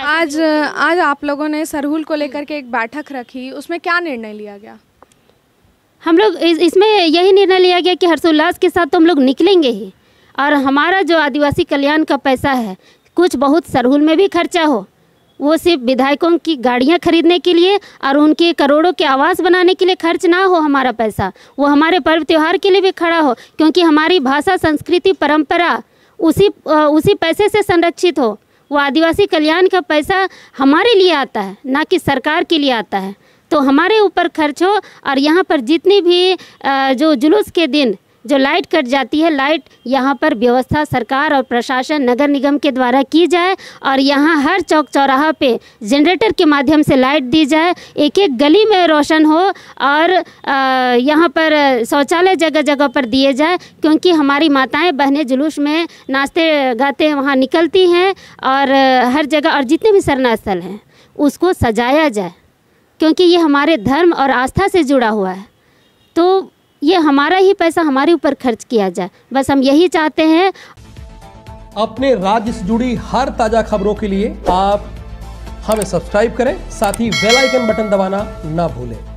आज आज आप लोगों ने सरहुल को लेकर के एक बैठक रखी उसमें क्या निर्णय लिया गया हम लोग इस, इसमें यही निर्णय लिया गया कि हर्षोल्लास के साथ तो हम लोग निकलेंगे ही और हमारा जो आदिवासी कल्याण का पैसा है कुछ बहुत सरहुल में भी खर्चा हो वो सिर्फ विधायकों की गाड़ियाँ खरीदने के लिए और उनके करोड़ों के आवास बनाने के लिए खर्च ना हो हमारा पैसा वो हमारे पर्व त्यौहार के लिए भी खड़ा हो क्योंकि हमारी भाषा संस्कृति परंपरा उसी उसी पैसे से संरक्षित हो वो आदिवासी कल्याण का पैसा हमारे लिए आता है ना कि सरकार के लिए आता है तो हमारे ऊपर खर्च हो और यहाँ पर जितनी भी जो जुलूस के दिन जो लाइट कट जाती है लाइट यहाँ पर व्यवस्था सरकार और प्रशासन नगर निगम के द्वारा की जाए और यहाँ हर चौक चौराहा पे जनरेटर के माध्यम से लाइट दी जाए एक एक गली में रोशन हो और यहाँ पर शौचालय जगह जगह पर दिए जाए क्योंकि हमारी माताएं बहनें जुलूस में नाचते गाते वहाँ निकलती हैं और हर जगह और जितने भी सरना स्थल हैं उसको सजाया जाए क्योंकि ये हमारे धर्म और आस्था से जुड़ा हुआ है तो ये हमारा ही पैसा हमारे ऊपर खर्च किया जाए बस हम यही चाहते हैं अपने राज्य से जुड़ी हर ताजा खबरों के लिए आप हमें सब्सक्राइब करें साथ ही बेल आइकन बटन दबाना ना भूलें